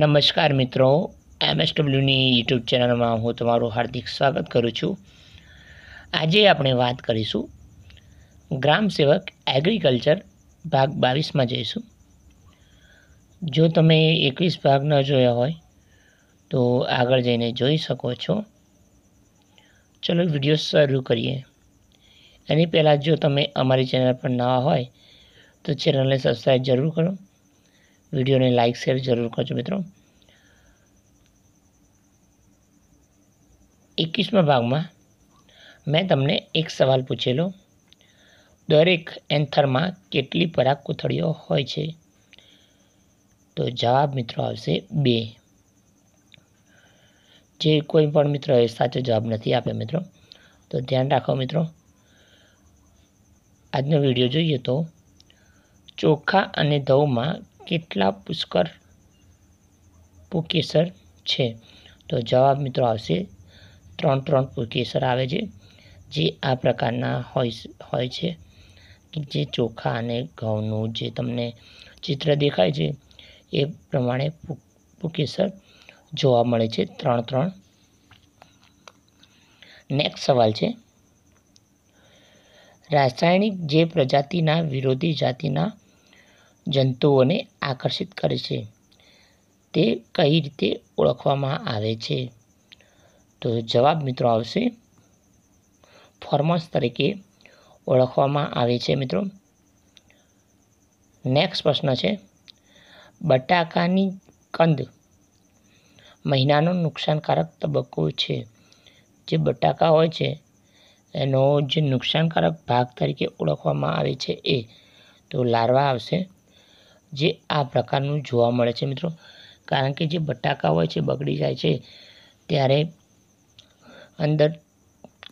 નમસ્કાર મિત્રો એમએસડબલ્યુની યુટ્યુબ ચેનલમાં હું તમારું હાર્દિક સ્વાગત કરું છું આજે આપણે વાત કરીશું ગ્રામ સેવક એગ્રીકલ્ચર ભાગ બાવીસમાં જઈશું જો તમે એકવીસ ભાગ ન જોયા હોય તો આગળ જઈને જોઈ શકો છો ચલો વિડીયો શરૂ કરીએ એની પહેલાં જો તમે અમારી ચેનલ પર નવા હોય તો ચેનલને સબસ્ક્રાઈબ જરૂર કરો વિડીયોને લાઇક શેર જરૂર કરજો મિત્રો એકવીસમા ભાગમાં મેં તમને એક સવાલ પૂછેલો દરેક એન્થરમાં કેટલી પરાગ કોથળીઓ હોય છે તો જવાબ મિત્રો આવશે બે જે કોઈ પણ મિત્ર મિત્રોએ સાચો જવાબ નથી આપ્યો મિત્રો તો ધ્યાન રાખો મિત્રો આજનો વિડીયો જોઈએ તો ચોખા અને ઘઉંમાં કેટલા પુષ્કર પુકેસર છે તો જવાબ મિત્રો આવશે ત્રણ ત્રણ પુકેસર આવે છે જે આ પ્રકારના હોય હોય છે જે ચોખા અને ઘઉંનું જે તમને ચિત્ર દેખાય છે એ પ્રમાણે પુકેસર જોવા મળે છે ત્રણ ત્રણ નેક્સ્ટ સવાલ છે રાસાયણિક જે પ્રજાતિના વિરોધી જાતિના જંતુઓને આકર્ષિત કરે છે તે કઈ રીતે ઓળખવામાં આવે છે તો જવાબ મિત્રો આવશે ફોર્મસ તરીકે ઓળખવામાં આવે છે મિત્રો નેક્સ્ટ પ્રશ્ન છે બટાકાની કંદ મહિનાનો નુકસાનકારક તબક્કો છે જે બટાકા હોય છે એનો જે નુકસાનકારક ભાગ તરીકે ઓળખવામાં આવે છે એ તો લાર્વા આવશે જે આ પ્રકારનું જોવા મળે છે મિત્રો કારણ કે જે બટાકા હોય છે બગડી જાય છે ત્યારે અંદર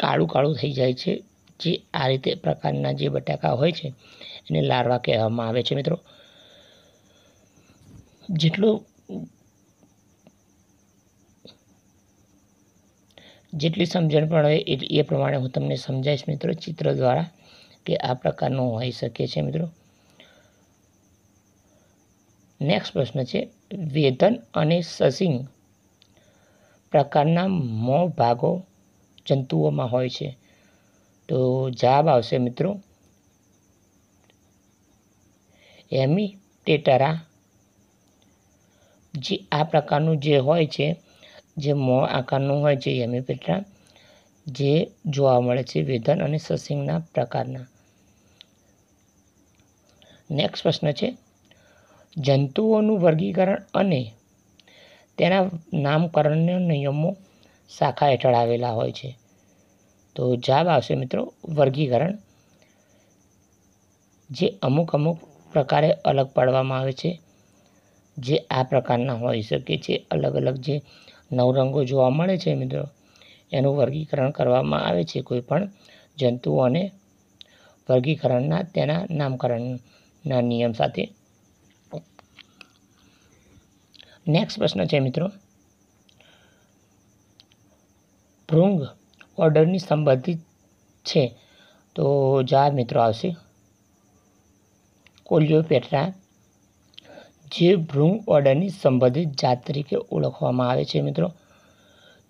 કાળું કાળું થઈ જાય છે જે આ રીતે પ્રકારના જે બટાકા હોય છે એને લારવા કહેવામાં આવે છે મિત્રો જેટલું જેટલી સમજણ પણ હોય એ પ્રમાણે હું તમને સમજાવીશ મિત્રો ચિત્ર દ્વારા કે આ પ્રકારનું હોઈ શકે છે મિત્રો નેક્સ્ટ પ્રશ્ન છે વેધન અને સસિંગ પ્રકારના મો ભાગો જંતુઓમાં હોય છે તો જવાબ આવશે મિત્રો એમી ટેટરા જે આ પ્રકારનું જે હોય છે જે મો આકારનું હોય છે એમી પેટરા જે જોવા મળે છે વેધન અને સસિંગના પ્રકારના નેક્સ્ટ પ્રશ્ન છે જંતુઓનું વર્ગીકરણ અને તેના નામકરણના નિયમો શાખા હેઠળ આવેલા હોય છે તો જવાબ આવશે મિત્રો વર્ગીકરણ જે અમુક અમુક પ્રકારે અલગ પાડવામાં આવે છે જે આ પ્રકારના હોઈ શકે છે અલગ અલગ જે નવ રંગો જોવા મળે છે મિત્રો એનું વર્ગીકરણ કરવામાં આવે છે કોઈપણ જંતુઓને વર્ગીકરણના તેના નામકરણના નિયમ સાથે નેક્સ્ટ પ્રશ્ન છે મિત્રો ભૃંગ ઓર્ડરની સંબંધિત છે તો જવાબ મિત્રો આવશે કોલિયો કોલિયોપેટ્રા જે ભૃંગ ઓર્ડરની સંબંધિત જાત તરીકે ઓળખવામાં આવે છે મિત્રો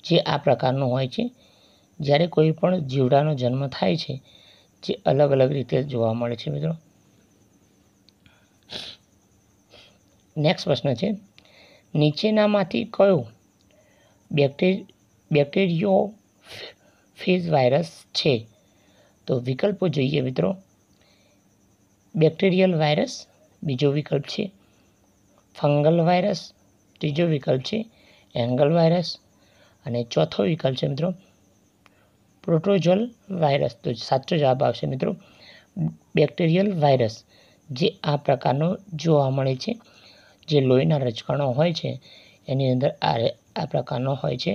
જે આ પ્રકારનો હોય છે જ્યારે કોઈ પણ જીવડાનો જન્મ થાય છે જે અલગ અલગ રીતે જોવા મળે છે મિત્રો નેક્સ્ટ પ્રશ્ન છે નીચેનામાંથી કયો બેક્ટેરિયો ફેઝ વાયરસ છે તો વિકલ્પો જોઈએ મિત્રો બેક્ટેરિયલ વાયરસ બીજો વિકલ્પ છે ફંગલ વાયરસ ત્રીજો વિકલ્પ છે એંગલ વાયરસ અને ચોથો વિકલ્પ છે મિત્રો પ્રોટોજલ વાયરસ તો સાચો જવાબ આવશે મિત્રો બેક્ટેરિયલ વાયરસ જે આ પ્રકારનો જોવા મળે છે જે લોહીના રચકણો હોય છે એની અંદર આ આ પ્રકારનો હોય છે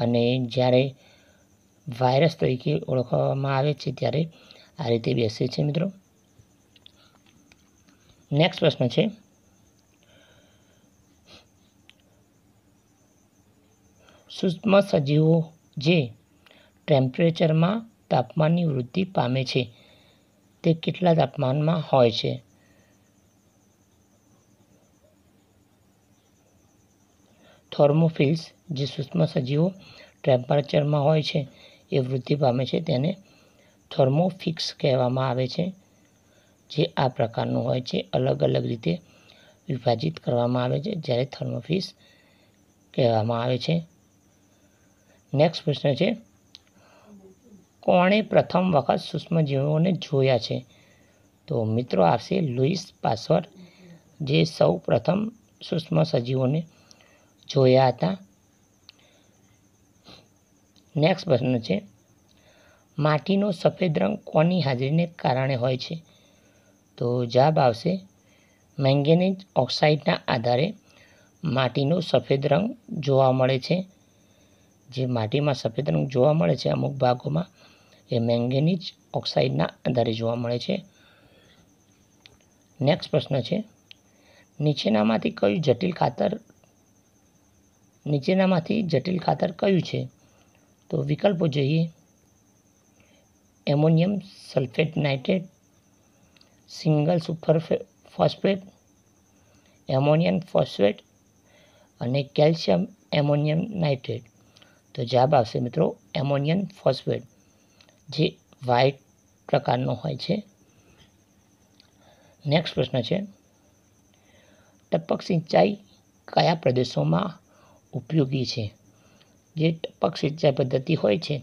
અને જ્યારે વાયરસ તરીકે ઓળખવામાં આવે છે ત્યારે આ રીતે બેસે છે મિત્રો નેક્સ્ટ પ્રશ્ન છે સૂક્ષ્મ સજીવો જે ટેમ્પરેચરમાં તાપમાનની વૃદ્ધિ પામે છે તે કેટલા તાપમાનમાં હોય છે થર્મોફિલ્સ જે સૂક્ષ્મ સજીવો ટેમ્પરેચરમાં હોય છે એ વૃદ્ધિ પામે છે તેને થર્મોફિક્સ કહેવામાં આવે છે જે આ પ્રકારનું હોય છે અલગ અલગ રીતે વિભાજિત કરવામાં આવે છે જ્યારે થર્મોફિસ કહેવામાં આવે છે નેક્સ્ટ પ્રશ્ન છે કોણે પ્રથમ વખત સૂક્ષ્મજીવોને જોયા છે તો મિત્રો આવશે લુઈસ પાસવર જે સૌ પ્રથમ સૂક્ષ્મ સજીવોને જોયા હતા નેક્સ્ટ પ્રશ્ન છે માટીનો સફેદ રંગ કોની હાજરીને કારણે હોય છે તો જવાબ આવશે મેંગેનીઝ ઓક્સાઇડના આધારે માટીનો સફેદ રંગ જોવા મળે છે જે માટીમાં સફેદ રંગ જોવા મળે છે અમુક ભાગોમાં એ મેંગેનીજ ઓક્સાઇડના આધારે જોવા મળે છે નેક્સ્ટ પ્રશ્ન છે નીચેનામાંથી કયું જટિલ ખાતર નીચેનામાંથી જટિલ ખાતર કયું છે તો વિકલ્પો જોઈએ ammonium sulphate nitrate single super phosphate ammonium phosphate અને કેલ્શિયમ એમોનિયમ નાઇટ્રેટ તો જવાબ આવશે મિત્રો એમોનિયમ ફોસ્ફેટ જે વ્હાઇટ પ્રકારનો હોય છે નેક્સ્ટ પ્રશ્ન છે ટપક સિંચાઈ કયા પ્રદેશોમાં ઉપયોગી છે જે ટપક સિંચાઈ પદ્ધતિ હોય છે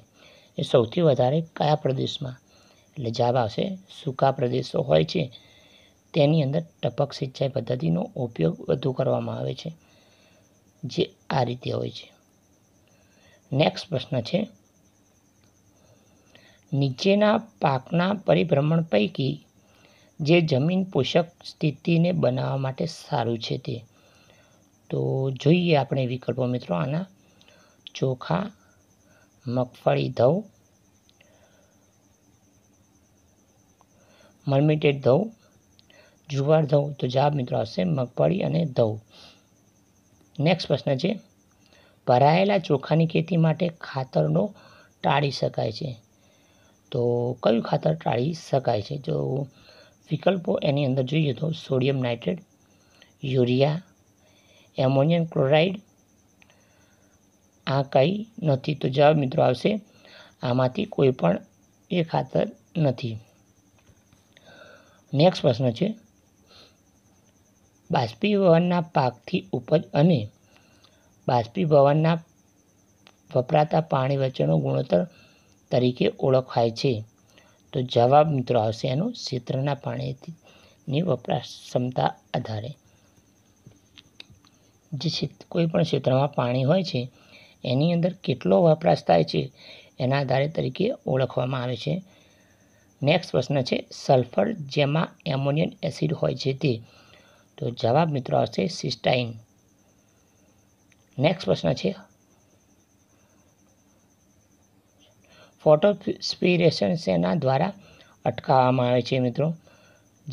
એ સૌથી વધારે કયા પ્રદેશમાં એટલે જવાબ આવશે સૂકા પ્રદેશો હોય છે તેની અંદર ટપક સિંચાઈ પદ્ધતિનો ઉપયોગ વધુ કરવામાં આવે છે જે આ રીતે હોય છે નેક્સ્ટ પ્રશ્ન છે નીચેના પાકના પરિભ્રમણ પૈકી જે જમીન પોષક સ્થિતિને બનાવવા માટે સારું છે તે તો જોઈએ આપણે વિકલ્પો મિત્રો આના ચોખા મગફળી ધવ મર્મિટેડ ધઉં જુવાર ધવ તો જવાબ મિત્રો આવશે મગફળી અને ધઉં નેક્સ્ટ પ્રશ્ન છે ભરાયેલા ચોખાની ખેતી માટે ખાતરનો ટાળી શકાય છે તો કયું ખાતર ટાળી શકાય છે જો વિકલ્પો એની અંદર જોઈએ તો sodium nitrate urea ammonium chloride આ કંઈ નથી તો જવાબ મિત્રો આવશે આમાંથી કોઈ પણ એ ખાતર નથી નેક્સ્ટ પ્રશ્ન છે બાષ્પીભવનના પાકથી ઉપજ અને બાષ્પીભવનના વપરાતા પાણી વચ્ચેનો ગુણોત્તર તરીકે ઓળખાય છે તો જવાબ મિત્રો આવશે એનું ક્ષેત્રના પાણીની વપરાશ ક્ષમતા આધારે જે કોઈ પણ ક્ષેત્રમાં પાણી હોય છે એની અંદર કેટલો વપરાશ થાય છે એના આધારે તરીકે ઓળખવામાં આવે છે નેક્સ્ટ પ્રશ્ન છે સલ્ફર જેમાં એમોનિયન એસિડ હોય છે તે તો જવાબ મિત્રો આવશે સિસ્ટાઇન નેક્સ્ટ પ્રશ્ન છે ફોટોસ્પિરેશન સેના દ્વારા અટકાવવામાં આવે છે મિત્રો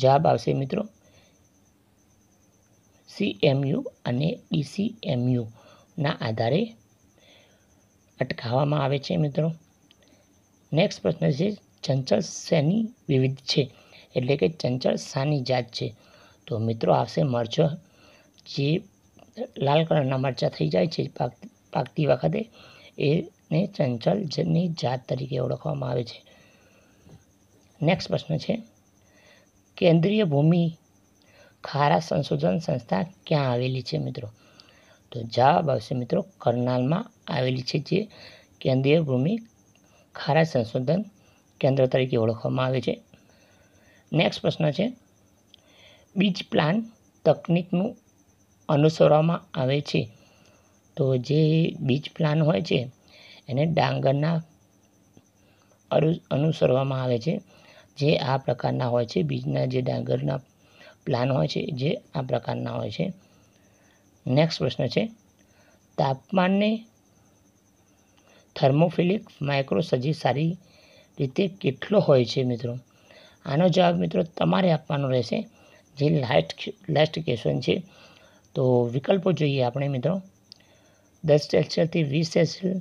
જવાબ આવશે મિત્રો સીએમયુ અને ડીસીએમયુના આધારે અટકાવવામાં આવે છે મિત્રો નેક્સ્ટ પ્રશ્ન છે ચંચળ શેની વિવિધ છે એટલે કે ચંચળ શાની જાત છે તો મિત્રો આવશે મરચાં જે લાલ કલરના મરચાં થઈ જાય છે પાક પાકતી વખતે એને ચંચળની જાત તરીકે ઓળખવામાં આવે છે નેક્સ્ટ પ્રશ્ન છે કેન્દ્રીય ભૂમિ ખારા સંશોધન સંસ્થા ક્યાં આવેલી છે મિત્રો તો જવાબ આવશે મિત્રો કરનાલમાં આવેલી છે જે કેન્દ્રીય ભૂમિ ખારા સંશોધન કેન્દ્ર તરીકે ઓળખવામાં આવે છે નેક્સ્ટ પ્રશ્ન છે બીજ પ્લાન તકનિકનું અનુસરવામાં આવે છે તો જે બીજ પ્લાન હોય છે એને ડાંગરના અનુસરવામાં આવે છે જે આ પ્રકારના હોય છે બીજના જે ડાંગરના પ્લાન હોય છે જે આ પ્રકારના હોય છે નેક્સ્ટ પ્રશ્ન છે તાપમાનને થર્મોફિલિક માઇક્રોસજી સારી રીતે કેટલો હોય છે મિત્રો આનો જવાબ મિત્રો તમારે આપવાનો રહેશે જે લાસ્ટ લાસ્ટ ક્વેશ્ચન છે તો વિકલ્પો જોઈએ આપણે મિત્રો દસ સેલ્સિયસથી વીસ સેલ્સિયસ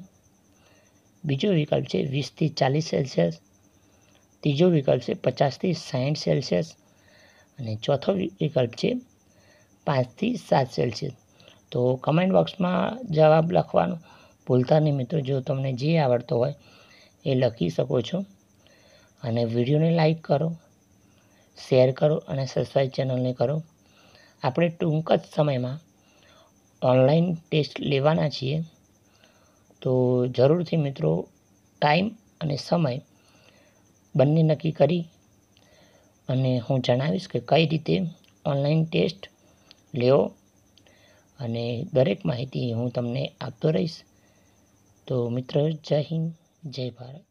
બીજો વિકલ્પ છે વીસથી ચાલીસ સેલ્સિયસ ત્રીજો વિકલ્પ છે પચાસથી સાઠ સેલ્સિયસ અને ચોથો વિકલ્પ છે પાંચથી સાત સેલ્સિયસ તો કમેન્ટ બોક્સમાં જવાબ લખવાનો ભૂલતા નહીં મિત્રો જો તમને જે આવડતો હોય એ લખી શકો છો અને વિડીયોને લાઈક કરો શેર કરો અને સબસ્ક્રાઈબ ચેનલને કરો આપણે ટૂંક જ સમયમાં ઓનલાઈન ટેસ્ટ લેવાના છીએ તો જરૂરથી મિત્રો ટાઈમ અને સમય બંને નક્કી કરી અને હું જણાવીશ કે કઈ રીતે ઓનલાઈન ટેસ્ટ લેવો અને દરેક માહિતી હું તમને આપતો રહીશ તો મિત્ર જય હિન્દ જય ભારત